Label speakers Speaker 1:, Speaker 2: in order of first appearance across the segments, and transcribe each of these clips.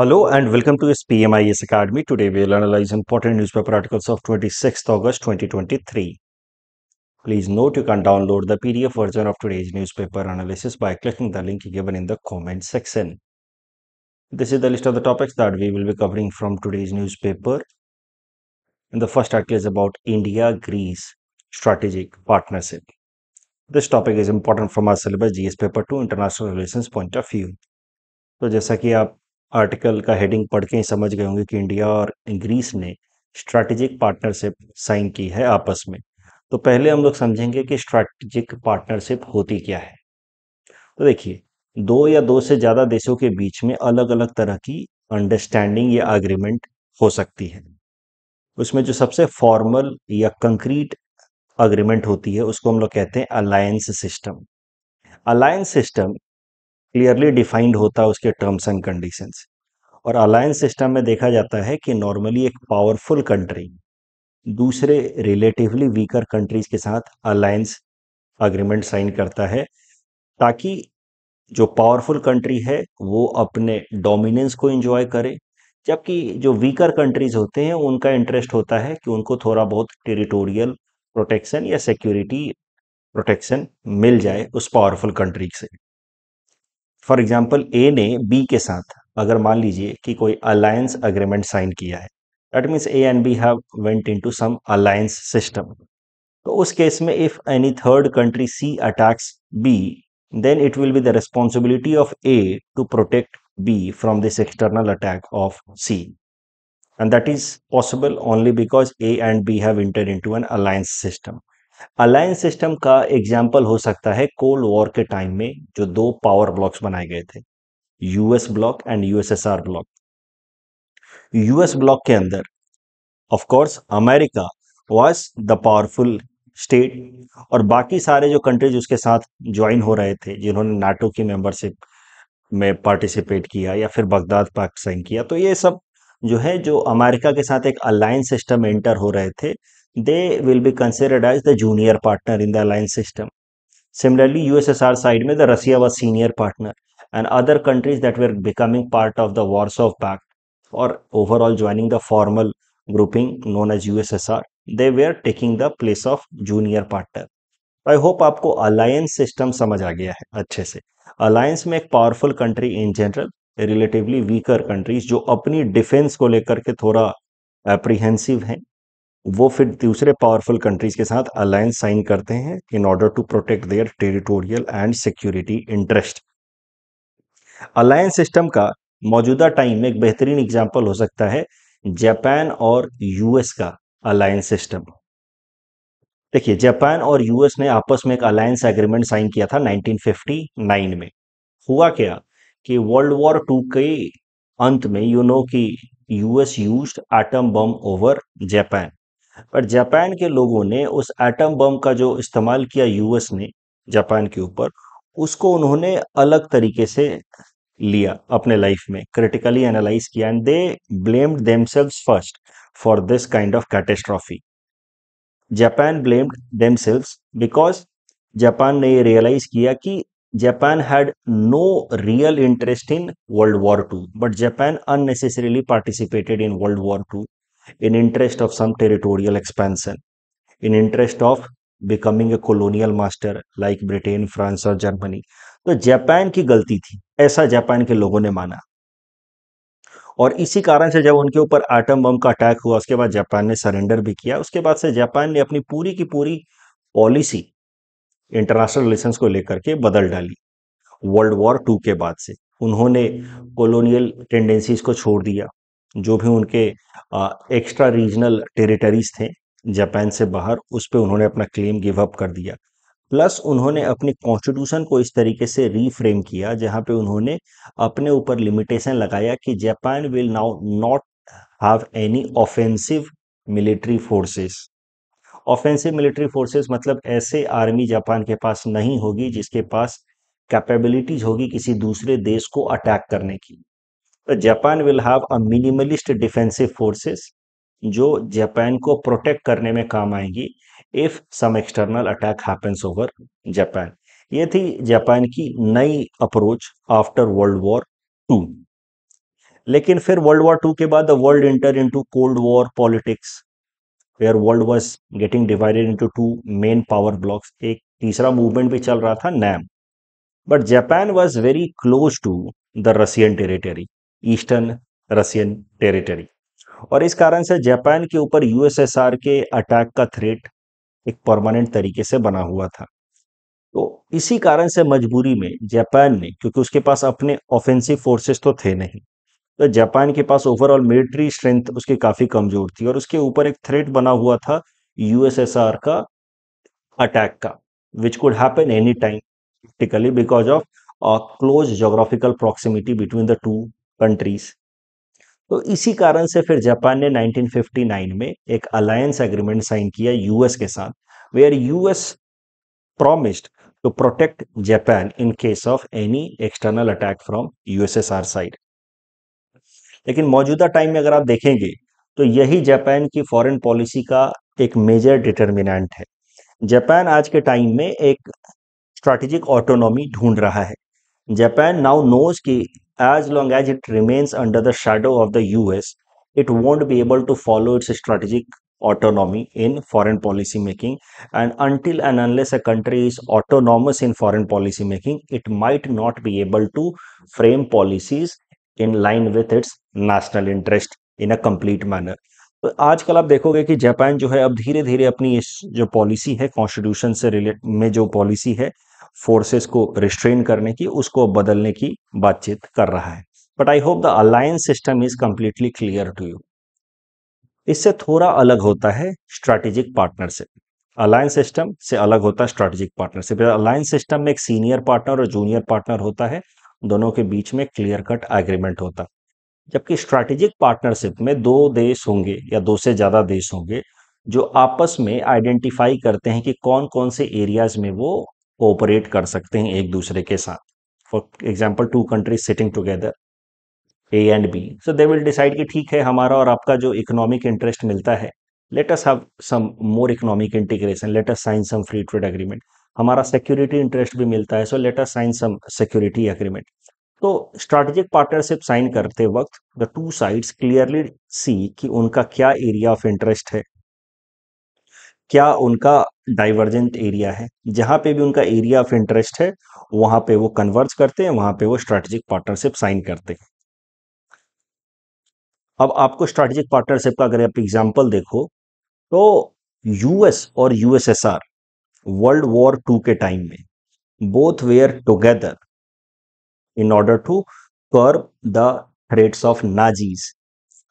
Speaker 1: Hello and welcome to this PMIS Academy. Today we will analyze important newspaper articles of 26th August 2023. Please note you can download the PDF version of today's newspaper analysis by clicking the link given in the comment section. This is the list of the topics that we will be covering from today's newspaper. And the first article is about India-Greece Strategic Partnership. This topic is important from our syllabus GS paper 2 International Relations point of view. तो जैसा कि आप article का heading पढ़ के ही समझ गए होंगे कि इंडिया और ग्रीस ने स्ट्रैटेजिक पार्टनरशिप साइन की है आपस में तो पहले हम लोग समझेंगे कि स्ट्रैटेजिक पार्टनरशिप होती क्या है तो देखिए दो या दो से ज़्यादा देशों के बीच में अलग अलग तरह की अंडरस्टैंडिंग या अग्रीमेंट हो सकती है उसमें जो सबसे फॉर्मल या कंक्रीट अग्रीमेंट होती है उसको हम लोग कहते हैं alliance system alliance system clearly defined होता है उसके टर्म्स एंड कंडीशंस और अलायंस सिस्टम में देखा जाता है कि नॉर्मली एक पावरफुल कंट्री दूसरे रिलेटिवली वीकर कंट्रीज के साथ अलायंस अग्रीमेंट साइन करता है ताकि जो पावरफुल कंट्री है वो अपने डोमिनेंस को इंजॉय करे जबकि जो वीकर कंट्रीज होते हैं उनका इंटरेस्ट होता है कि उनको थोड़ा बहुत टेरिटोरियल प्रोटेक्शन या सिक्योरिटी प्रोटेक्शन मिल जाए उस पावरफुल कंट्री से फॉर एग्जाम्पल ए ने बी के साथ अगर मान लीजिए कि कोई अलायंस अग्रीमेंट साइन किया है that means a and b have went in to some alliance system तो उस केस में if any third country c attacks b then it will be the responsibility of a to protect b from this external attack of c and that is possible only because a and b have enter in to an alliance system alliance system का example हो सकता है cold war के time में जो दो power blocks बनाए गए थे US block and USSR block US block के अंदर of course America was the powerful state और बाकी सारे जो कंट्रीज उसके साथ ज्वाइन हो रहे थे जिन्होंने नाटो की मेंबरशिप में पार्टिसिपेट किया या फिर बगदाद पाक साइन किया तो ये सब जो है जो अमेरिका के साथ एक अलायंस सिस्टम एंटर हो रहे थे they will be considered as the junior partner in the alliance system. Similarly, USSR side mein the Russia was senior partner and other countries that were becoming part of the Warsaw Pact or overall joining the formal grouping known as USSR, they were taking the place of junior partner. I hope आपको alliance system समझ आ गया है अच्छे से alliance में एक powerful country in general relatively weaker countries जो अपनी डिफेंस को लेकर के थोड़ा अप्रीहेंसिव हैं वो फिर दूसरे पावरफुल कंट्रीज के साथ अलायंस साइन करते हैं in order to protect their territorial and security interest alliance system का मौजूदा टाइम में एक बेहतरीन एग्जाम्पल हो सकता है जापान और यूएस का अलायंस सिस्टम देखिए जापान और यूएस ने आपस में एक अलायंस एग्रीमेंट साइन किया था 1959 में हुआ क्या कि वर्ल्ड वॉर टू के अंत में यू नो कि US use atom bomb over Japan पर जापान के लोगों ने उस एटम बम का जो इस्तेमाल किया यूएस ने जापान के ऊपर उसको उन्होंने अलग तरीके से लिया अपने लाइफ में क्रिटिकली एनालाइज किया and they blamed themselves first for this kind of catastrophe Japan blamed themselves because Japan ने ये रियलाइज किया कि Japan had no real interest in world war two but Japan unnecessarily participated in world war two in interest of some territorial expansion, in interest of becoming a colonial master like Britain France और जर्मनी तो Japan की गलती थी ऐसा Japan के लोगों ने माना और इसी कारण से जब उनके ऊपर आटम बम का अटैक हुआ उसके बाद जापान ने सरेंडर भी किया उसके बाद से जापान ने अपनी पूरी की पूरी पॉलिसी इंटरनेशनल रिलेशंस को लेकर के बदल डाली वर्ल्ड वॉर टू के बाद से उन्होंने कॉलोनियल टेंडेंसीज को छोड़ दिया जो भी उनके एक्स्ट्रा रीजनल टेरिटरीज थे जापान से बाहर उस पर उन्होंने अपना क्लेम गिव अप कर दिया प्लस उन्होंने अपने कॉन्स्टिट्यूशन को इस तरीके से रीफ्रेम किया जहां पे उन्होंने अपने ऊपर लिमिटेशन लगाया कि Japan will now not have any offensive military forces offensive military forces मतलब ऐसे आर्मी जापान के पास नहीं होगी जिसके पास कैपेबिलिटीज होगी किसी दूसरे देश को अटैक करने की तो Japan will have a minimalist defensive forces जो जापान को प्रोटेक्ट करने में काम आएंगी if some external attack happens over Japan ये थी जापान की नई approach after world war two लेकिन फिर वर्ल्ड वॉर टू के बाद the world enter into cold war politics where world was getting divided into two main power blocks एक तीसरा मूवमेंट भी चल रहा था NAM but Japan was very close to the Russian territory eastern Russian territory और इस कारण से जापान के ऊपर यूएसएसआर के अटैक का थ्रेट एक परमानेंट तरीके से बना हुआ था तो इसी कारण से मजबूरी में जापान ने क्योंकि उसके पास अपने ऑफेंसिव फोर्सेस तो थे नहीं तो जापान के पास ओवरऑल मिलिट्री स्ट्रेंथ उसकी काफ़ी कमज़ोर थी और उसके ऊपर एक थ्रेट बना हुआ था यूएसएसआर का अटैक का which could happen any time practically because of close geographical proximity between the two countries तो इसी कारण से फिर जापान ने 1959 में एक अलायंस एग्रीमेंट साइन किया यूएस के साथ where US promised to protect Japan in case of any external attack from USSR side लेकिन मौजूदा टाइम में अगर आप देखेंगे तो यही जापान की फॉरेन पॉलिसी का एक मेजर डिटर्मिनेंट है जापान आज के टाइम में एक स्ट्रैटेजिक ऑटोनॉमी ढूंढ रहा है जापान नाउ नोज कि as long as it remains under the shadow of the US, it won't be able to follow its strategic autonomy in foreign policy making and until and unless a country is autonomous in foreign policy making it might not be able to frame policies in line with its national interest in a complete manner तो आजकल आप देखोगे कि Japan जो है अब धीरे धीरे अपनी इस जो पॉलिसी है कॉन्स्टिट्यूशन से रिलेट में जो पॉलिसी है फोर्सेस को रिस्ट्रेन करने की उसको बदलने की बातचीत कर रहा है but I hope the alliance system is completely clear to you इससे थोड़ा अलग होता है स्ट्रैटेजिक पार्टनरशिप अलायंस सिस्टम से अलग होता है स्ट्रैटेजिक पार्टनरशिप अलायंस सिस्टम में एक सीनियर पार्टनर और जूनियर पार्टनर होता है दोनों के बीच में क्लियर कट एग्रीमेंट होता जबकि स्ट्रैटेजिक पार्टनरशिप में दो देश होंगे या दो से ज़्यादा देश होंगे जो आपस में आइडेंटिफाई करते हैं कि कौन कौन से एरियाज में वो कोऑपरेट कर सकते हैं एक दूसरे के साथ for example two countries sitting together a and b so they will decide कि ठीक है हमारा और आपका जो इकोनॉमिक इंटरेस्ट मिलता है let us have some more economic integration let us sign some free trade agreement हमारा सिक्योरिटी इंटरेस्ट भी मिलता है so let us sign some security agreement तो स्ट्रैटेजिक पार्टनरशिप साइन करते वक्त the two sides clearly see कि उनका क्या एरिया ऑफ इंटरेस्ट है क्या उनका डाइवर्जेंट एरिया है जहां पे भी उनका एरिया ऑफ इंटरेस्ट है वहां पे वो कन्वर्ज करते हैं वहां पे वो स्ट्रैटेजिक पार्टनरशिप साइन करते हैं अब आपको स्ट्रैटेजिक पार्टनरशिप का अगर आप एग्जाम्पल देखो तो यूएस और यूएसएसआर वर्ल्ड वॉर टू के टाइम में both were together in order to curb the threats of Nazis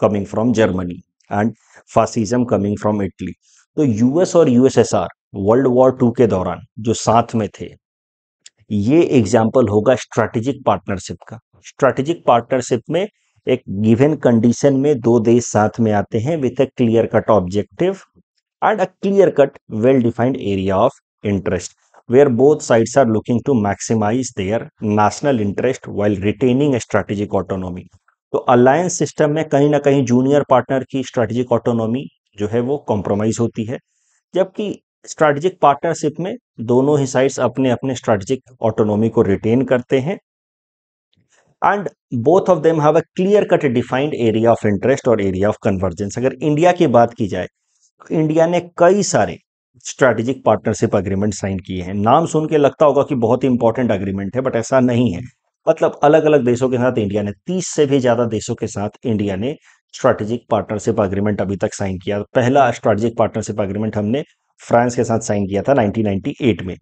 Speaker 1: coming from Germany and fascism coming from Italy. तो यूएस और यूएसएसआर वर्ल्ड वॉर टू के दौरान जो साथ में थे ये एग्जाम्पल होगा स्ट्रैटेजिक पार्टनरशिप का स्ट्रैटेजिक पार्टनरशिप में एक गिवन कंडीशन में दो देश साथ में आते हैं with a clear cut objective and a clear cut well defined area of interest where both sides are looking to maximize their national interest while retaining strategic autonomy. तो अलायंस सिस्टम में कहीं ना कहीं जूनियर पार्टनर की strategic autonomy जो है वो compromise होती है जबकि स्ट्रेटेजिक पार्टनरशिप में दोनों ही साइड्स अपने अपने स्ट्रेटेजिक ऑटोनॉमी को रिटेन करते हैं and both of them have a clear cut defined area of interest और एरिया ऑफ कन्वर्जेंस अगर इंडिया की बात की जाए तो इंडिया ने कई सारे स्ट्रेटेजिक पार्टनरशिप अग्रीमेंट साइन किए हैं नाम सुन के लगता होगा कि बहुत ही इंपॉर्टेंट अग्रीमेंट है बट ऐसा नहीं है मतलब अलग अलग देशों के साथ इंडिया ने तीस से भी ज़्यादा देशों के साथ इंडिया ने स्ट्रेटेजिक पार्टनरशिप अग्रीमेंट अभी तक साइन किया पहला स्ट्रेटेजिक पार्टनरशिप अग्रीमेंट हमने फ्रांस के साथ साइन किया था 1998 में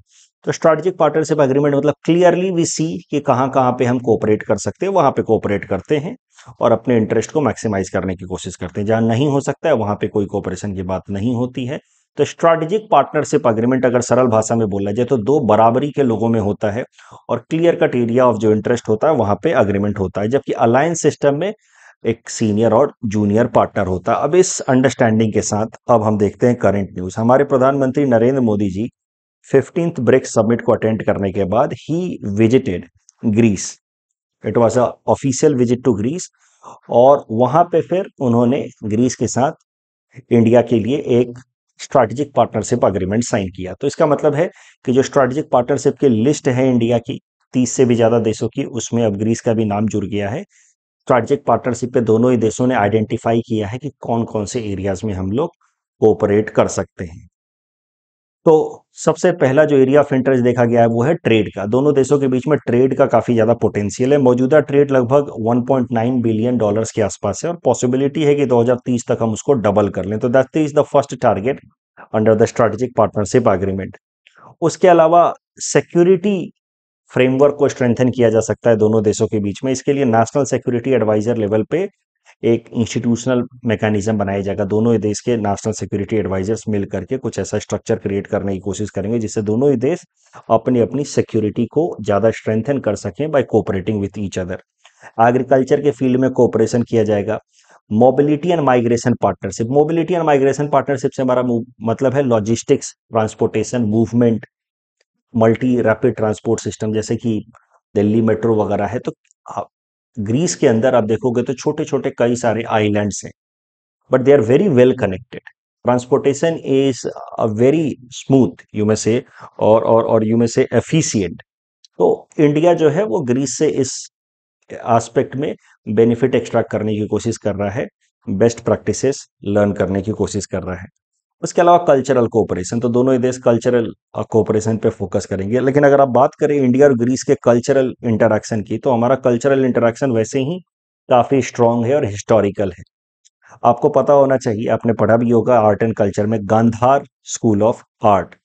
Speaker 1: तो स्ट्रेटेजिक पार्टनरशिप अग्रीमेंट मतलब क्लियरली वी सी कि कहाँ कहाँ पे हम कोऑपरेट कर सकते हैं वहाँ पे कोऑपरेट करते हैं और अपने इंटरेस्ट को मैक्सिमाइज करने की कोशिश करते हैं जहाँ नहीं हो सकता है वहाँ पे कोई कोऑपरेशन की बात नहीं होती है तो स्ट्रैटेजिक पार्टनरशिप अग्रीमेंट अगर सरल भाषा में बोला जाए तो दो बराबरी के लोगों में होता है और क्लियर कट एरिया ऑफ जो इंटरेस्ट होता है वहां पे अग्रीमेंट होता है जबकि अलायंस सिस्टम में एक सीनियर और जूनियर पार्टनर होता है अब इस अंडरस्टैंडिंग के साथ अब हम देखते हैं करेंट न्यूज हमारे प्रधानमंत्री Narendra Modi ji fifteen BRICS summit को अटेंड करने के बाद ही visited Greece it was a official visit to Greece और वहां पे फिर उन्होंने ग्रीस के साथ इंडिया के लिए एक स्ट्रैटेजिक पार्टनरशिप अग्रीमेंट साइन किया तो इसका मतलब है कि जो स्ट्रैटेजिक पार्टनरशिप की लिस्ट है इंडिया की तीस से भी ज़्यादा देशों की उसमें अब ग्रीस का भी नाम जुड़ गया है स्ट्रैटेजिक पार्टनरशिप पे दोनों ही देशों ने आइडेंटिफाई किया है कि कौन कौन से एरियाज में हम लोग कोऑपरेट कर सकते हैं तो सबसे पहला जो एरिया ऑफ इंटरेस्ट देखा गया है वो है ट्रेड का दोनों देशों के बीच में ट्रेड का काफी ज्यादा पोटेंशियल है मौजूदा ट्रेड लगभग 1.9 बिलियन डॉलर्स के आसपास है और पॉसिबिलिटी है कि 2030 तक हम उसको डबल कर लें तो that is the first target under the strategic partnership agreement उसके अलावा सिक्योरिटी फ्रेमवर्क को स्ट्रेंथन किया जा सकता है दोनों देशों के बीच में इसके लिए नेशनल सिक्योरिटी एडवाइजर लेवल पे एक इंस्टीट्यूशनल मैकेनिज्म बनाया जाएगा दोनों ही देश के नेशनल सिक्योरिटी एडवाइजर्स मिल करके कुछ ऐसा स्ट्रक्चर क्रिएट करने की कोशिश करेंगे जिससे दोनों ही देश अपनी अपनी सिक्योरिटी को ज़्यादा स्ट्रेंथन कर सकें by cooperating with each other agriculture के फील्ड में कोऑपरेशन किया जाएगा mobility and migration partnership mobility and migration partnership से हमारा मतलब है logistics transportation movement multi rapid transport system जैसे कि दिल्ली मेट्रो वगैरह है तो ग्रीस के अंदर आप देखोगे तो छोटे छोटे कई सारे आइलैंड्स हैं but they are very well connected transportation is a very smooth यू में से और और और यू में से एफिशिएंट तो इंडिया जो है वो ग्रीस से इस एस्पेक्ट में बेनिफिट एक्सट्रैक्ट करने की कोशिश कर रहा है बेस्ट प्रैक्टिसेस लर्न करने की कोशिश कर रहा है उसके अलावा कल्चरल कोऑपरेशन तो दोनों ही देश कल्चरल कोऑपरेशन पे फोकस करेंगे लेकिन अगर आप बात करें इंडिया और ग्रीस के कल्चरल इंटरेक्शन की तो हमारा कल्चरल इंटरेक्शन वैसे ही काफ़ी स्ट्रांग है और हिस्टोरिकल है आपको पता होना चाहिए आपने पढ़ा भी होगा आर्ट एंड कल्चर में Gandhar school of art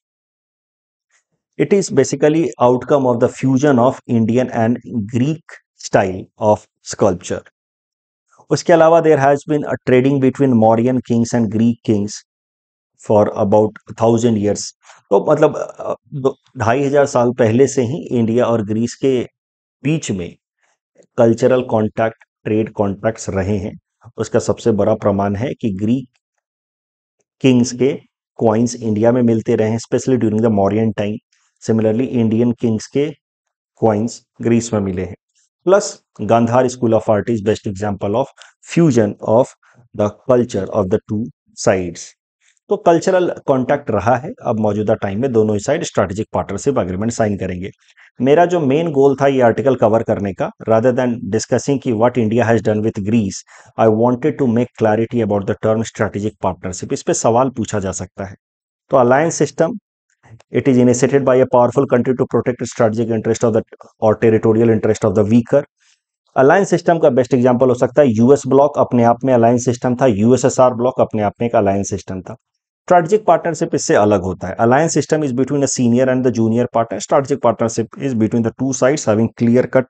Speaker 1: it is basically outcome of the fusion of Indian and Greek style of sculpture उसके अलावा there has been a trading between Mauryan kings and Greek kings for about thousand years तो मतलब ढाई हजार साल पहले से ही India और ग्रीस के बीच में कल्चरल कॉन्टैक्ट ट्रेड कॉन्टैक्ट्स रहे हैं उसका सबसे बड़ा प्रमाण है कि ग्रीक किंग्स के क्वाइंस इंडिया में मिलते रहे हैं specially during the Mauryan time similarly Indian kings के क्वाइंस ग्रीस में मिले हैं plus Gandhar school of art is best example of fusion of the culture of the two sides तो कल्चरल कॉन्टैक्ट रहा है अब मौजूदा टाइम में दोनों ही side strategic partnership agreement sign करेंगे मेरा जो मेन गोल था ये आर्टिकल कवर करने का रादर देन डिस्कसिंग कि what India has done with Greece I wanted to make clarity about the term strategic partnership इस पर सवाल पूछा जा सकता है तो alliance system it is initiated by a powerful country to protect strategic interest of the और territorial interest of the weaker alliance system का बेस्ट एग्जांपल हो सकता है यूएस ब्लॉक अपने आप में अलायंस सिस्टम था यूएसएसआर ब्लॉक अपने आप में एक अलायंस सिस्टम था स्ट्रेटजिक पार्टनरशिप इससे अलग होता है alliance system is between a senior and the junior partner strategic partnership is between the two sides having clear cut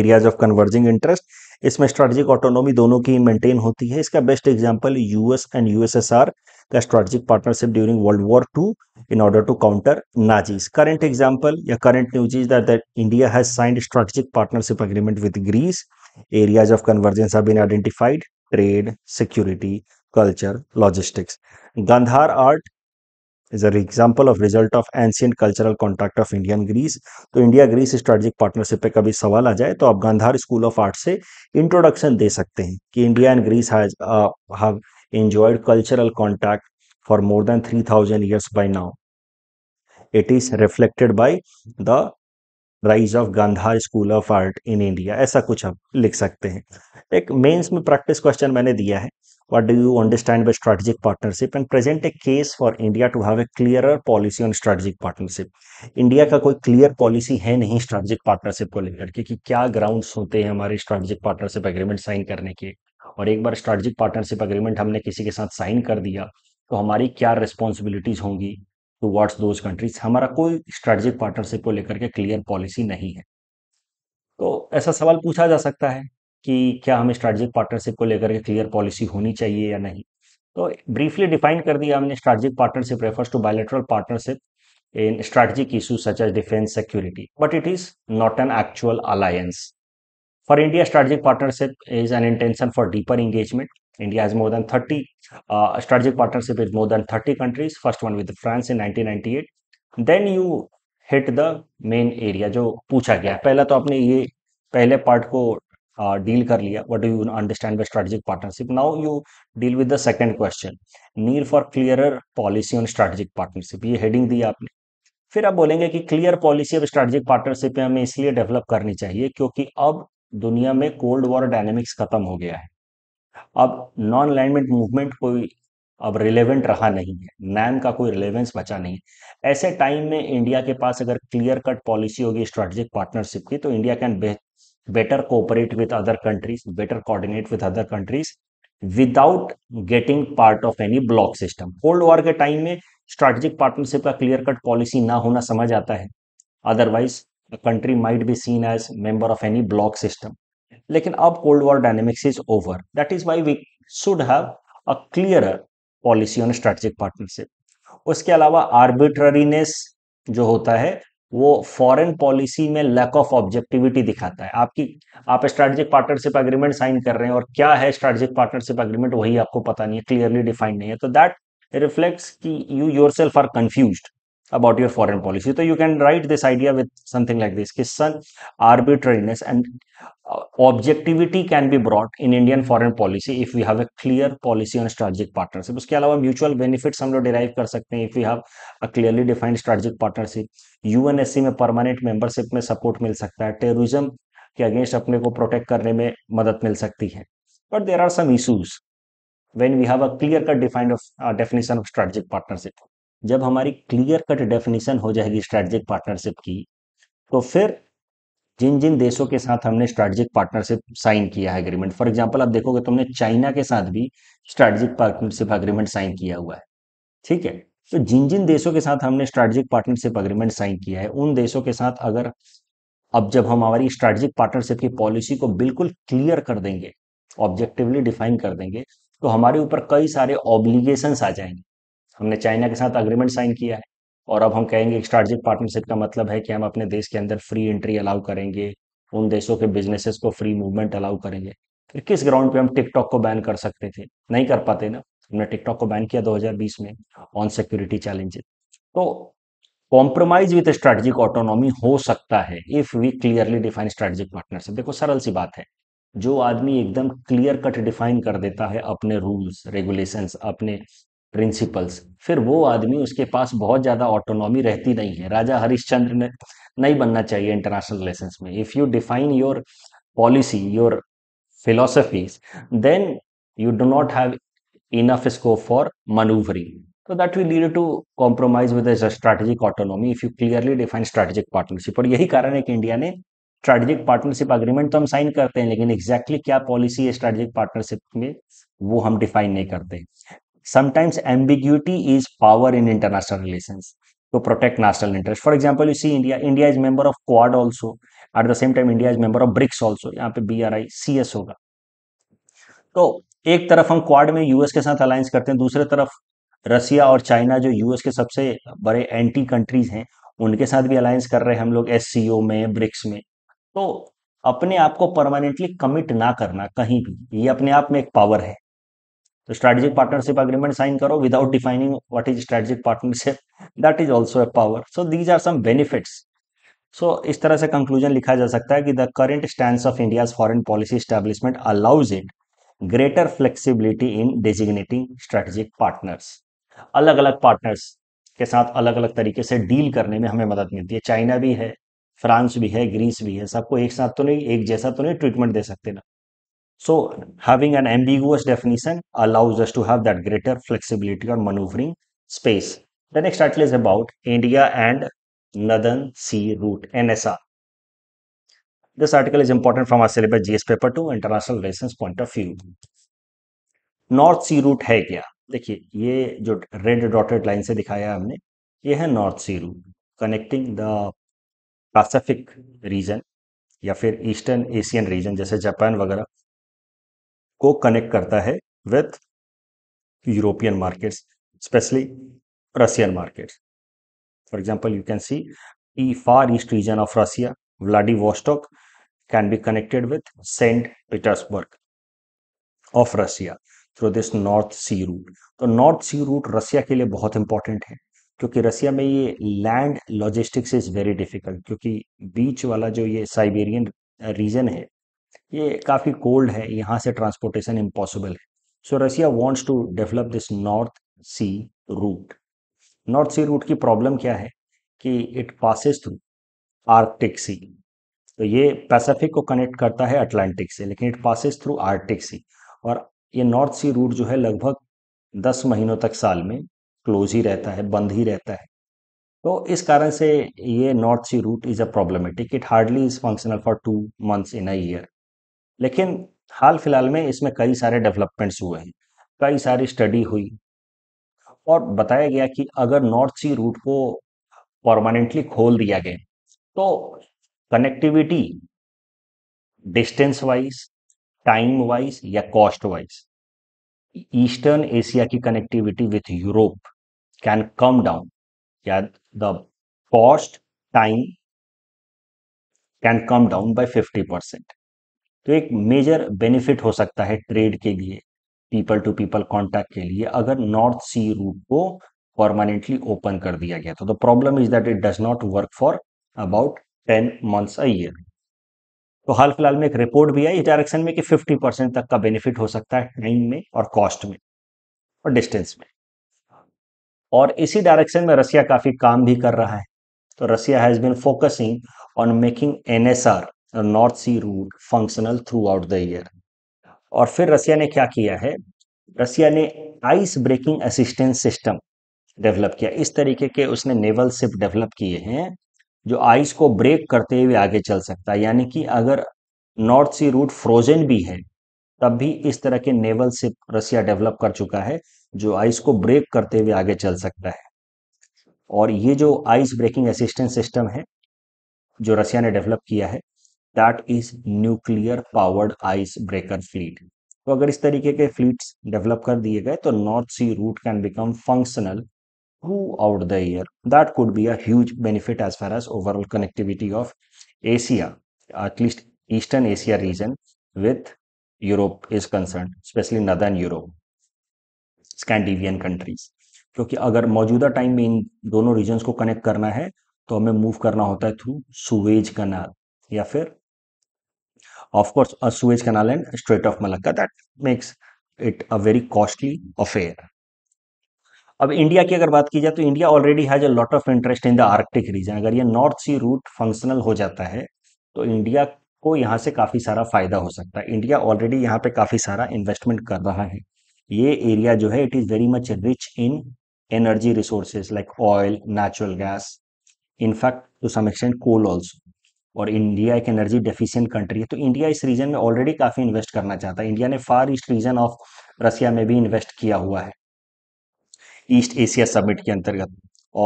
Speaker 1: areas of converging interest इसमें स्ट्रेटजिक ऑटोनॉमी दोनों की मेंटेन होती है इसका best example US and USSR का strategic partnership during world war two in order to counter Nazis current example या current news is that that India has signed strategic partnership agreement with Greece areas of convergence have been identified trade security culture logistics. Gandhar art is an example of result of ancient cultural contract of Indian Greece. तो India Greece strategic partnership पे कभी सवाल आ जाए तो आप Gandhar school of art से introduction दे सकते हैं कि India and Greece has have enjoyed cultural contact for more than 3000 years by now. It is reflected by the rise of Gandhar school of art in India ऐसा कुछ आप लिख सकते हैं एक मेंस में प्रैक्टिस क्वेश्चन मैंने दिया है What do you understand by strategic partnership and present a case for India to have a clearer policy on strategic partnership? India का कोई क्लियर पॉलिसी है नहीं स्ट्रेटेजिक पार्टनरशिप को लेकर के कि क्या ग्राउंड्स होते हैं हमारे स्ट्रेटेजिक पार्टनरशिप एग्रीमेंट साइन करने के और एक बार स्ट्रेटेजिक पार्टनरशिप एग्रीमेंट हमने किसी के साथ साइन कर दिया तो हमारी क्या रिस्पॉन्सिबिलिटीज होंगी टू वाट्स दोज कंट्रीज हमारा कोई स्ट्रेटेजिक पार्टनरशिप को लेकर के क्लियर पॉलिसी नहीं है तो ऐसा सवाल पूछा जा सकता है कि क्या हमें स्ट्रेटजिक पार्टनरशिप को लेकर के क्लियर पॉलिसी होनी चाहिए या नहीं तो ब्रीफली डिफाइन कर दिया हमने strategic partnership refers to bilateral partnership in strategic issue such as defence security but it is not an actual alliance for India strategic partnership is an intention for deeper engagement India is more than thirty strategic partnership is more than thirty countries first one with France in nineteen ninety eight then you hit the main area जो पूछा गया पहला तो आपने ये पहले part को uh, कर लिया what what understand you understand by strategic partnership now you deal with the second question need for clearer policy on ये heading दी आपने फिर आप बोलेंगे कि क्लियर पॉलिसी अब स्ट्रेटेजिक पार्टनरशिप हमें इसलिए डेवलप करनी चाहिए क्योंकि अब दुनिया में कोल्ड वॉर डायनेमिक्स खत्म हो गया है अब नॉन अलाइनमेंट मूवमेंट कोई अब रिलेवेंट रहा नहीं है नैम का कोई रिलेवेंस बचा नहीं है ऐसे टाइम में इंडिया के पास अगर क्लियर कट पॉलिसी होगी स्ट्रेटेजिक पार्टनरशिप की तो इंडिया कैन बेहतर better cooperate with other countries, better coordinate with other countries without getting part of any block system. Cold war के टाइम में स्ट्रैटेजिक पार्टनरशिप का क्लियर कट पॉलिसी ना होना समझ आता है otherwise country might be seen as member of any bloc system लेकिन अब cold war dynamics is over that is why we should have a clear policy on strategic partnership उसके अलावा arbitrariness जो होता है वो फॉरेन पॉलिसी में lack of objectivity दिखाता है आपकी आप स्ट्रेटेजिक पार्टनरशिप एग्रीमेंट साइन कर रहे हैं और क्या है स्ट्रेटेजिक पार्टनरशिप एग्रीमेंट वही आपको पता नहीं है क्लियरली डिफाइंड नहीं है तो दैट रिफ्लेक्ट्स कि you yourself are confuse about your foreign policy so you can write this idea with something like this ki sun arbitrariness and uh, objectivity can be brought in indian foreign policy if we have a clear policy on strategic partnership uske alawa mutual benefits hum log derive kar sakte hain if we have a clearly defined strategic partnership unsc mein permanent membership mein support mil sakta hai terrorism ke against apne ko protect karne mein madad mil sakti hai but there are some issues when we have a clear cut defined of uh, definition of strategic partnership जब हमारी clear cut definition हो जाएगी strategic partnership की तो फिर जिन जिन देशों के साथ हमने स्ट्रैटेजिक पार्टनरशिप साइन किया है एग्रीमेंट फॉर एग्जाम्पल आप देखोगे तुमने चाइना के साथ भी स्ट्रैटेजिक पार्टनरशिप एग्रीमेंट साइन किया हुआ है ठीक है तो जिन जिन देशों के साथ हमने स्ट्रैटेजिक पार्टनरशिप एग्रीमेंट साइन किया है उन देशों के साथ अगर अब जब हम हमारी स्ट्रेटजिक पार्टनरशिप की पॉलिसी को बिल्कुल क्लियर कर देंगे ऑब्जेक्टिवली डिफाइन कर देंगे तो हमारे ऊपर कई सारे ऑब्लिगेशंस आ जाएंगे हमने चाइना के साथ अग्रीमेंट साइन किया है और अब हम कहेंगे स्ट्रैटेजिक पार्टनरशिप का मतलब है कि हम अपने देश के अंदर फ्री एंट्री अलाउ करेंगे उन देशों के बिजनेसेस को फ्री मूवमेंट अलाउ करेंगे फिर किस ग्राउंड पे हम टिकटॉक को बैन कर सकते थे नहीं कर पाते ना हमने टिकटॉक को बैन किया 2020 में ऑन सिक्योरिटी चैलेंजेस तो कॉम्प्रोमाइज विथ स्ट्रैटेजिक ऑटोनॉमी हो सकता है if we clearly define strategic partnership देखो सरल सी बात है जो आदमी एकदम क्लियर कट डिफाइन कर देता है अपने रूल्स रेगुलेशंस अपने प्रिंसिपल्स फिर वो आदमी उसके पास बहुत ज़्यादा ऑटोनॉमी रहती नहीं है राजा हरिश्चंद्र ने नहीं बनना चाहिए इंटरनेशनल लेसन्स में if you define your policy your philosophies then you do not have enough scope for manoeuvring तो that will lead to compromise with the autonomy if you clearly define define partnership और यही कारण है कि India ने strategic partnership agreement तो हम sign करते हैं लेकिन एग्जैक्टली exactly क्या पॉलिसी है स्ट्रैटेजिक पार्टनरशिप में वो हम डिफाइन नहीं करते sometimes ambiguity is power in international relations to protect national interest for example you see india india is member of quad also at the same time india is member of brics also yahan pe bri cs hoga to ek taraf hum quad mein us ke sath alliance karte hain dusre taraf रसिया और China जो US के सबसे बड़े anti countries हैं उनके साथ भी alliance कर रहे हैं हम लोग एस में ब्रिक्स में तो अपने आप को परमानेंटली कमिट ना करना कहीं भी ये अपने आप में एक पावर है तो स्ट्रेटेजिक पार्टनरशिप अग्रीमेंट साइन करो without defining what is strategic partnership that is also a power so these are some benefits so इस तरह से कंक्लूजन लिखा जा सकता है कि the current stand of India foreign policy establishment allows it greater flexibility in designating strategic partners अलग अलग पार्टनर्स के साथ अलग अलग तरीके से डील करने में हमें मदद मिलती है चाइना भी है फ्रांस भी है ग्रीस भी है सबको एक साथ तो नहीं एक जैसा तो नहीं ट्रीटमेंट दे सकते ना So having an ambiguous definition allows us to have that greater flexibility or maneuvering space. The next article is about India and Northern Sea Route, NSR. This article is important from our syllabus GS paper 2 international relations point of view. north sea route hai kya dekhiye ye jo red dotted line se dikhaya hai humne ye hai north sea route connecting the pacific region या फिर eastern Asian region जैसे Japan वगैरह को connect करता है with European market specially Russian markets for example you can see the far east region of Russia Vladivostok can be connected with saint Petersburg of Russia through this north sea route तो north sea route Russia के लिए बहुत important है क्योंकि Russia में ये land logistics is very difficult क्योंकि बीच वाला जो ये साइबेरियन रीजन है ये काफ़ी कोल्ड है यहाँ से ट्रांसपोर्टेशन इम्पॉसिबल है so Russia wants to develop this north sea route north sea route की प्रॉब्लम क्या है कि it passes through Arctic sea तो ये पैसिफिक को कनेक्ट करता है अटलांटिक से लेकिन it passes through Arctic sea और ये नॉर्थ सी रूट जो है लगभग दस महीनों तक साल में क्लोज ही रहता है बंद ही रहता है तो इस कारण से ये north sea route is a problematic it hardly is functional for two months in a year लेकिन हाल फिलहाल में इसमें कई सारे डेवलपमेंट्स हुए हैं कई सारी स्टडी हुई और बताया गया कि अगर नॉर्थ सी रूट को परमानेंटली खोल दिया गया तो connectivity distance wise time wise या कॉस्ट वाइज ईस्टर्न एशिया की connectivity with Europe can come down या the cost time can come down by fifty percent तो एक मेजर बेनिफिट हो सकता है ट्रेड के लिए पीपल टू पीपल कॉन्टैक्ट के लिए अगर नॉर्थ सी रूट को परमानेंटली ओपन कर दिया गया तो the problem is that it does not work for about ten months a year तो हाल फिलहाल में एक रिपोर्ट भी आई इस डायरेक्शन में कि 50 परसेंट तक का बेनिफिट हो सकता है टाइम में और कॉस्ट में और डिस्टेंस में और इसी डायरेक्शन में रसिया काफी काम भी कर रहा है तो Russia has been focusing on making NSR north sea route functional throughout the year और फिर रसिया ने क्या किया है रसिया ने ice breaking assistance system develop किया इस तरीके के उसने नेवल शिप डेवलप किए हैं जो आइस को ब्रेक करते हुए आगे चल सकता है यानी कि अगर नॉर्थ सी रूट फ्रोजन भी है तब भी इस तरह के नेवल शिप रसिया डेवलप कर चुका है जो आइस को ब्रेक करते हुए आगे चल सकता है और ये जो आइस ब्रेकिंग असिस्टेंस सिस्टम है जो रसिया ने डेवलप किया है that is nuclear powered ice breaker fleet तो अगर इस तरीके के फ्लीट्स डेवलप कर दिए गए तो north sea route can become functional throughout the year that could be a benefit as far as overall connectivity of Asia at least eastern Asia region with Europe is concern specially northern Europe Scandinavian countries क्योंकि अगर मौजूदा time में इन दोनों regions को connect करना है तो हमें मूव करना होता है थ्रू सुवेज कनाल या फिर of course a Suez Canal and Strait of Malacca that makes it a very costly affair. अब इंडिया की अगर बात की जाए तो India already has a lot of interest in the Arctic region अगर ये नॉर्थ सी रूट फंक्शनल हो जाता है तो इंडिया को यहाँ से काफ़ी सारा फायदा हो सकता है इंडिया ऑलरेडी यहाँ पे काफ़ी सारा इन्वेस्टमेंट कर रहा है ये एरिया जो है it is very much rich in energy resources like oil natural gas in fact to some extent coal also और इंडिया एक एनर्जी डेफिशिएंट कंट्री है तो इंडिया इस रीजन में ऑलरेडी काफ़ी इन्वेस्ट करना चाहता है इंडिया ने far east region of Russia में भी इन्वेस्ट किया हुआ है ईस्ट एशिया समिट के अंतर्गत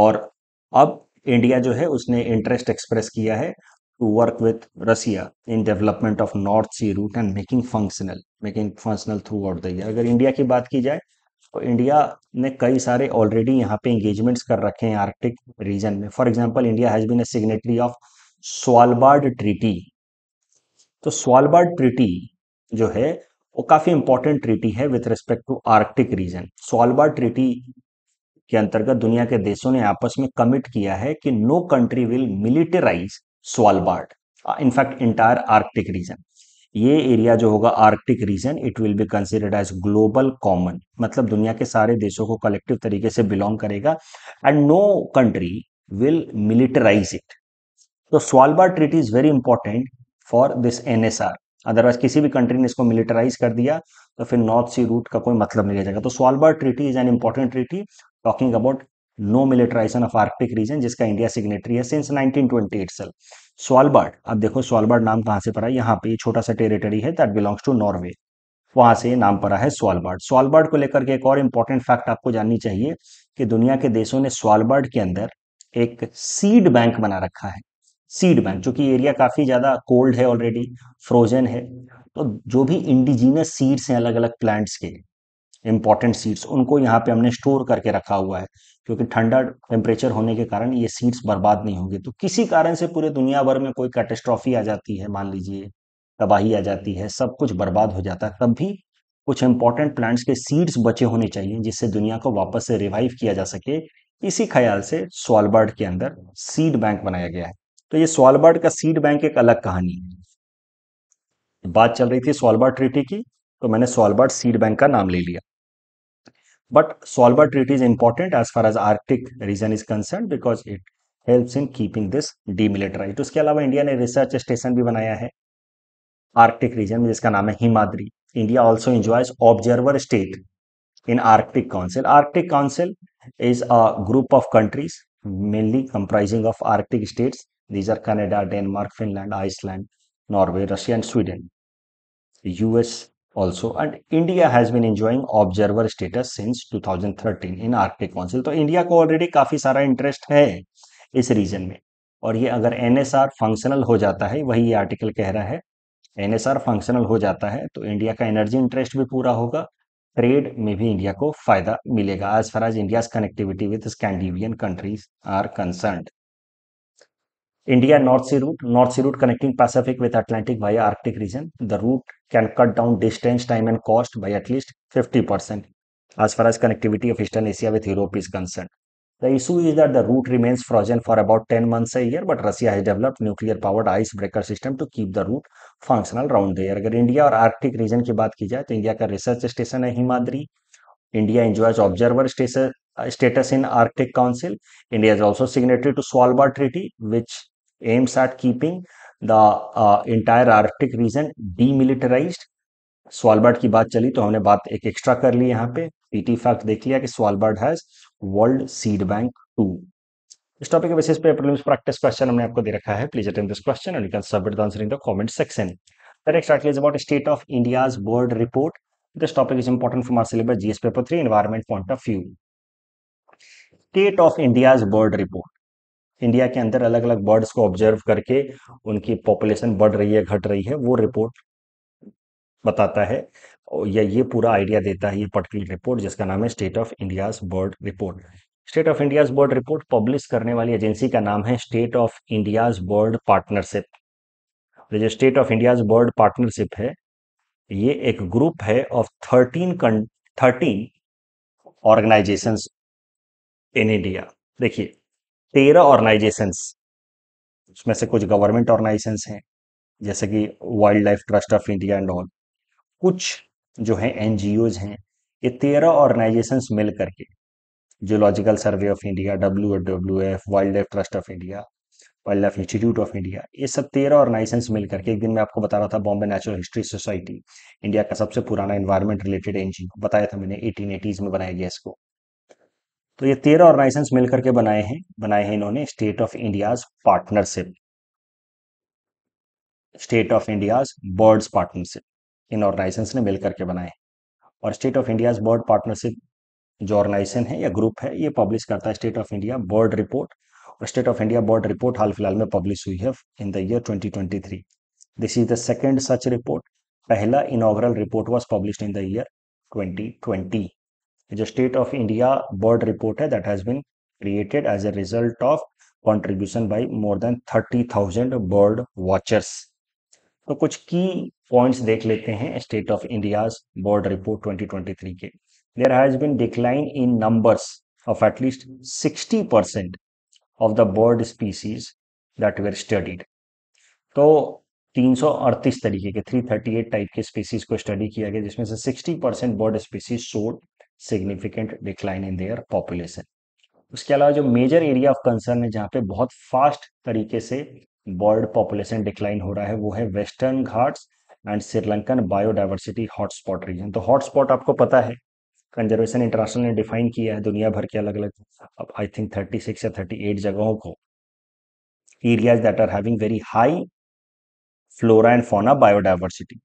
Speaker 1: और अब इंडिया जो है उसने इंटरेस्ट एक्सप्रेस किया है to work with Russia in development of north sea route and making functional making functional throughout there अगर इंडिया की बात की जाए तो इंडिया ने कई सारे ऑलरेडी यहाँ पे इंगेजमेंट्स कर रखे हैं आर्कटिक रीजन में for example India has been a signatory of Svalbard treaty तो स्वालबार्ड ट्रीटी जो है वो काफी इंपॉर्टेंट ट्रीटी है with respect to Arctic region Svalbard treaty के अंतर्गत दुनिया के देशों ने आपस में कमिट किया है कि no country will militarise Svalbard in fact entire Arctic region ये एरिया जो होगा Arctic region it will be considered as global common मतलब दुनिया के सारे देशों को कलेक्टिव तरीके से बिलोंग करेगा and no country will militarise it तो Svalbard treaty is very important for this NSR otherwise किसी भी कंट्री ने इसको मिलिटराइज कर दिया तो फिर नॉर्थ सी रूट का कोई मतलब नहीं रह जाएगा तो Svalbard treaty is an important treaty talking about no militarisation of Arctic region जिसका इंडिया सिग्नेटरी है सिंस 1920 सेल स्वालबार्ड अब देखो स्वालबार्ड नाम कहां से पड़ा है यहाँ पे छोटा सा टेरिटरी है दैट बिलोंग्स टू नॉर्वे वहां से नाम पड़ा है स्वालबार्ड स्वालबार्ड को लेकर के एक और इंपॉर्टेंट फैक्ट आपको जाननी चाहिए कि दुनिया के देशों ने स्वालबार्ड के अंदर एक सीड बैंक बना रखा है सीड बैंक जो कि एरिया काफ़ी ज़्यादा कोल्ड है ऑलरेडी फ्रोजन है तो जो भी इंडिजीनस सीड्स हैं अलग अलग प्लांट्स के इंपॉर्टेंट सीड्स उनको यहाँ पे हमने स्टोर करके रखा हुआ है क्योंकि ठंडा टेम्परेचर होने के कारण ये सीड्स बर्बाद नहीं होंगे तो किसी कारण से पूरे दुनिया भर में कोई कैटेस्ट्रॉफी आ जाती है मान लीजिए तबाही आ जाती है सब कुछ बर्बाद हो जाता है तब भी कुछ इंपॉर्टेंट प्लांट्स के सीड्स बचे होने चाहिए जिससे दुनिया को वापस से रिवाइव किया जा सके इसी ख्याल से स्वालबर्ड के अंदर सीड बैंक बनाया गया है तो ये सॉलबर्ट का सीड बैंक एक अलग कहानी है बात चल रही थी सॉलबर्ट ट्रीटी की तो मैंने सॉलबर्ट सीड बैंक का नाम ले लिया but Svalbard treaty is important as far as Arctic region is concern because it help in keeping this demilitarise उसके अलावा इंडिया ने रिसर्च स्टेशन भी बनाया है आर्कटिक रीजन में जिसका नाम है Himadri India also enjoys observer state in Arctic council Arctic council is a group of countries mainly comprising of Arctic states These are Canada, Denmark, Finland, Iceland, Norway, Russia, and Sweden. US also and India has been enjoying observer status since 2013 in Arctic Council. so india ko already kafi sara interest hai is region mein और ये अगर N functional हो जाता है वही ये article कह रहा है एन फंक्शनल हो जाता है तो इंडिया का एनर्जी इंटरेस्ट भी पूरा होगा ट्रेड में भी इंडिया को फायदा मिलेगा as far as India connectivity with Scandinavian countries are concerned India North Sea route. North Sea route connecting Pacific with Atlantic via Arctic region. The route can cut down distance, time and cost by at least 50% as far as connectivity of Eastern Asia with Europe is concerned. The issue is that the route remains frozen for about 10 months a year, but Russia has developed nuclear-powered icebreaker system to keep the route functional round the year. अगर India और Arctic region की बात की जाए तो India का research station है Himadri India enjoys observer status in Arctic Council. India is also signatory to Svalbard Treaty, which aims at keeping the uh, entire Arctic region demilitarized. swalbard की बात चली तो हमने बात एक एक्स्ट्रा कर li यहाँ pe pt fact dekh liya ki swalbard has world seed bank टू इस टॉपिक के बेसिस पे प्रीलिम्स प्रैक्टिस क्वेश्चन हमने आपको दे रखा है please attempt this question and you can submit the answer in the comment section the next article is about state of India's bird report this topic is important from our syllabus GS paper 3 environment point of view state of India's world report India के अंदर अलग अलग birds को observe करके उनकी population बढ़ रही है घट रही है वो रिपोर्ट बताता है या ये पूरा आइडिया देता है ये पर्टिकुलर रिपोर्ट जिसका नाम है state of India's bird report state of India's bird report publish करने वाली एजेंसी का नाम है state of India's bird partnership जो state of India's bird partnership है ये एक ग्रुप है of thirteen thirteen organisation in India देखिए तेरह ऑर्गेनाइजेशन उसमें से कुछ गवर्नमेंट ऑर्गेनाइजेशन हैं जैसे कि wild life trust of India and all कुछ जो हैं एन हैं ये तेरह ऑर्गेनाइजेशन मिल करके geological survey of India W W F wild life trust of India wild life institute of India ये सब तेरह ऑर्गेनाइजेशन मिल करके एक दिन मैं आपको बता रहा था Bombay natural history society India का सबसे पुराना इन्वायरमेंट रिलेटेड एनजीओ बताया था मैंने एटीन एटीज में बनाया गया इसको तो ये तेरह ऑर्गेनाइजेशन मिलकर के बनाए हैं बनाए हैं इन्होंने state of India partnership state of India birds partnership इन ऑर्गेनाइजेशन ने मिलकर के बनाए और state of India bird partnership जो ऑर्गेनाइजेशन है या ग्रुप है ये पब्लिश करता है state of India bird report और state of India bird report हाल फिलहाल में पब्लिश हुई है in the year 2023 this is the second such report पहला inaugural report was publish in the year 2020 जो state of India bird report है that has been created as a result of contribution by more than 30,000 bird watchers. तो कुछ की points देख लेते हैं state of India bird report 2023 के there has been decline in numbers of at least 60 percent of the bird species that were studied तो 338 तरीके के 338 टाइप के स्पीसीज को स्टडी किया गया जिसमें से 60 percent bird species showed significant decline in their population उसके अलावा जो मेजर एरिया ऑफ कंसर्न है जहाँ पे बहुत फास्ट तरीके से बर्ड पॉपुलेशन डिक्लाइन हो रहा है वो है western Ghats and Sri Lankan biodiversity hotspot region तो हॉटस्पॉट आपको पता है कंजर्वेशन इंटरनेशनल ने डिफाइन किया है दुनिया भर के अलग अलग अब आई थिंक थर्टी सिक्स या थर्टी एट जगहों को areas that are having very high flora and fauna biodiversity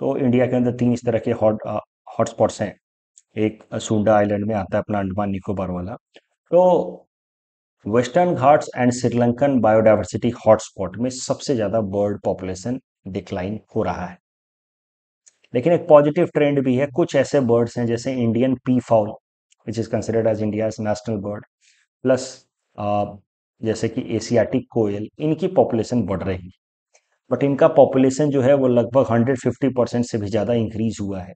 Speaker 1: तो इंडिया के अंदर तीन इस तरह के हॉट हॉटस्पॉट्स हैं एक सुंडा आइलैंड में आता है अपना अंडमान निकोबार वाला तो western Ghats and Sri Lankan biodiversity hotspot में सबसे ज़्यादा बर्ड पॉपुलेशन डिक्लाइन हो रहा है लेकिन एक पॉजिटिव ट्रेंड भी है कुछ ऐसे बर्ड्स हैं जैसे Indian peafowl which is considered as India national bird plus जैसे कि एशियाटिक कोयल इनकी पॉपुलेशन बढ़ रही है बट इनका पॉपुलेशन जो है वो लगभग 150 परसेंट से भी ज़्यादा इंक्रीज हुआ है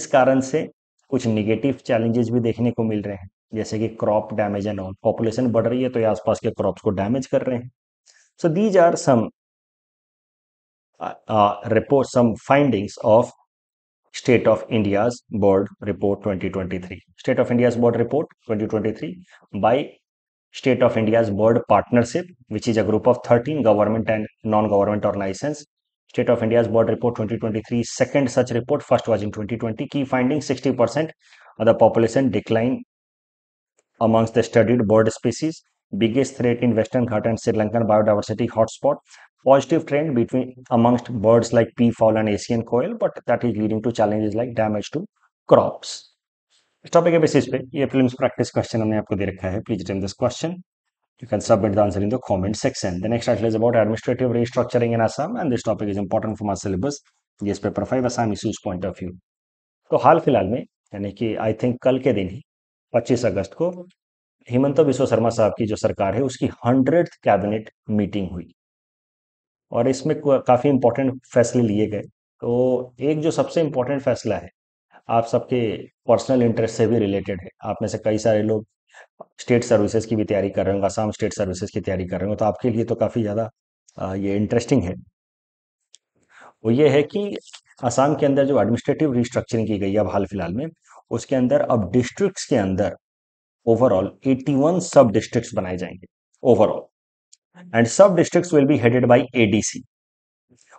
Speaker 1: इस कारण से कुछ निगेटिव चैलेंजेस भी देखने को मिल रहे हैं जैसे कि crop damage and all population बढ़ रही है तो ये आसपास के क्रॉप को डैमेज कर रहे हैं so these are some report some findings of state of India bird report 2023 state of India bird report 2023 by state of India bird partnership which is a group of thirteen government and non government organisation State of India's Board Report 2023, second such report, first was in 2020. Key findings 60% of the population decline amongst the studied bird species. Biggest threat in Western Ghat and Sri Lankan biodiversity hotspot. Positive trend between amongst birds like peafowl and Asian quail, but that is leading to challenges like damage to crops इस topic के basis पे ये films practice question हमने आपको दे रखा है please attempt this question You can submit the answer in the comment section. The next title is about administrative restructuring in Assam and this topic is important from our syllabus. Yes, paper 5 Assam issues point of view. तो हाल फिलहाल में यानी कि I think कल के दिन ही 25 अगस्त को हिमंत बिस्व शर्मा साहब की जो सरकार है उसकी हंड्रेड कैबिनेट मीटिंग हुई और इसमें काफ़ी इंपॉर्टेंट फैसले लिए गए तो एक जो सबसे इंपॉर्टेंट फैसला है आप सबके पर्सनल इंटरेस्ट से भी रिलेटेड है आप में से कई सारे लोग स्टेट सर्विसेज की भी तैयारी कर रहे होंगे आसाम स्टेट सर्विसेज की तैयारी कर रहे होंगे तो आपके लिए तो काफ़ी ज़्यादा ये इंटरेस्टिंग है वो ये है कि आसाम के अंदर जो एडमिनिस्ट्रेटिव रिस्ट्रक्चरिंग की गई है अब हाल फिलहाल में उसके अंदर अब डिस्ट्रिक्ट्स के अंदर ओवरऑल 81 सब डिस्ट्रिक्ट्स बनाए जाएंगे overall and sub districts will be headed by ADC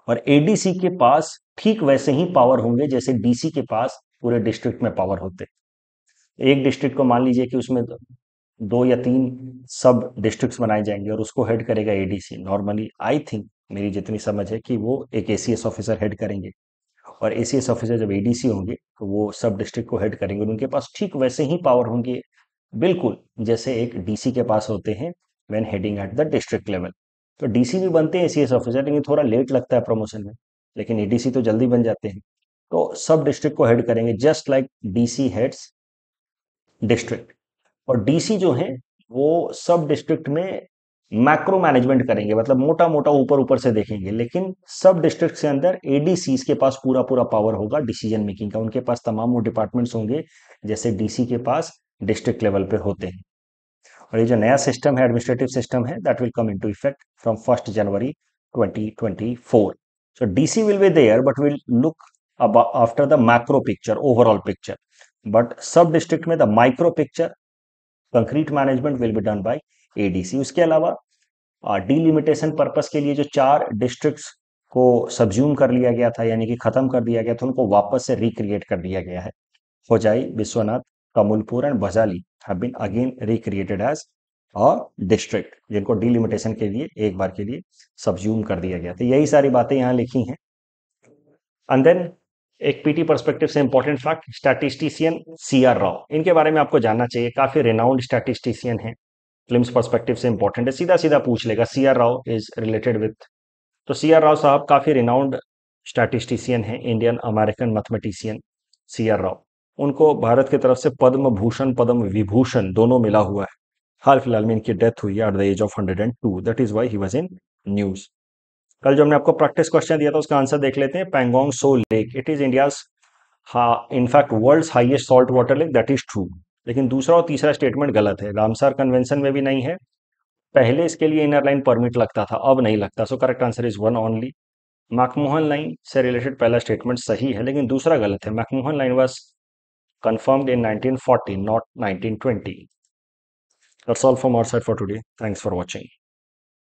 Speaker 1: और एडीसी के पास ठीक वैसे ही पावर होंगे जैसे डीसी के पास पूरे डिस्ट्रिक्ट में पावर होते एक डिस्ट्रिक्ट को मान लीजिए कि उसमें दो या तीन सब डिस्ट्रिक्ट्स बनाए जाएंगे और उसको हेड करेगा एडीसी नॉर्मली आई थिंक मेरी जितनी समझ है कि वो एक एसीएस ऑफिसर हेड करेंगे और एसीएस ऑफिसर जब एडीसी होंगे तो वो सब डिस्ट्रिक्ट को हेड करेंगे और उनके पास ठीक वैसे ही पावर होंगे बिल्कुल जैसे एक डीसी के पास होते हैं when heading at the district level तो डीसी भी बनते हैं एसीएस ऑफिसर लेकिन थोड़ा लेट लगता है प्रमोशन में लेकिन एडीसी तो जल्दी बन जाते हैं तो सब डिस्ट्रिक्ट को हेड करेंगे just like DC heads district और डीसी जो है वो सब डिस्ट्रिक्ट में मैक्रो मैनेजमेंट करेंगे मतलब मोटा मोटा ऊपर ऊपर से देखेंगे लेकिन सब डिस्ट्रिक्ट के अंदर एडीसी के पास पूरा पूरा पावर होगा डिसीजन मेकिंग का उनके पास तमाम वो डिपार्टमेंट्स होंगे जैसे डीसी के पास डिस्ट्रिक्ट लेवल पे होते हैं और ये जो नया सिस्टम है एडमिनिस्ट्रेटिव सिस्टम है that will come in to effect from first January twenty so DC will be there but will look अब after the macro picture overall picture but sub district में the micro picture concrete management will be done by ADC उसके अलावा delimitation purpose के लिए जो चार districts को subsume कर लिया गया था यानी कि खत्म कर दिया गया था उनको वापस से रिक्रिएट कर दिया गया है Hojai Biswanath Kamalpur and Bajali have been again recreated as और डिस्ट्रिक्ट जिनको डिलिमिटेशन के लिए एक बार के लिए सब्ज्यूम कर दिया गया था यही सारी बातें यहाँ लिखी हैं एंड देन एक पीटी परस्पेक्टिव से important fact statistician C R Rao इनके बारे में आपको जानना चाहिए काफी रेनाउंड स्टैटिस्टिशियन है फिल्म परस्पेक्टिव से इंपॉर्टेंट है सीधा सीधा पूछ लेगा C R Rao is related with तो सी आर राव साहब काफी रेनाउंड स्टैटिस्टिशियन है Indian American mathematician C R Rao उनको भारत की तरफ से पद्म भूषण पद्म विभूषण दोनों मिला हुआ है हाल फिलहाल में इनकी डेथ हुई at the age of hundred and two that is why he was in news कल जो हमने आपको प्रैक्टिस क्वेश्चन दिया था उसका आंसर देख लेते हैं Pangong so lake it is India in fact world highest salt water lake that is true लेकिन दूसरा और तीसरा स्टेटमेंट गलत है रामसार कन्वेंशन में भी नहीं है पहले इसके लिए इनर लाइन परमिट लगता था अब नहीं लगता so correct answer is one only McMahon line से रिलेटेड पहला स्टेटमेंट सही है लेकिन दूसरा गलत है मैकमोहन लाइन वॉज confirmed इन 1940 not 1920 nineteen twenty from our side for today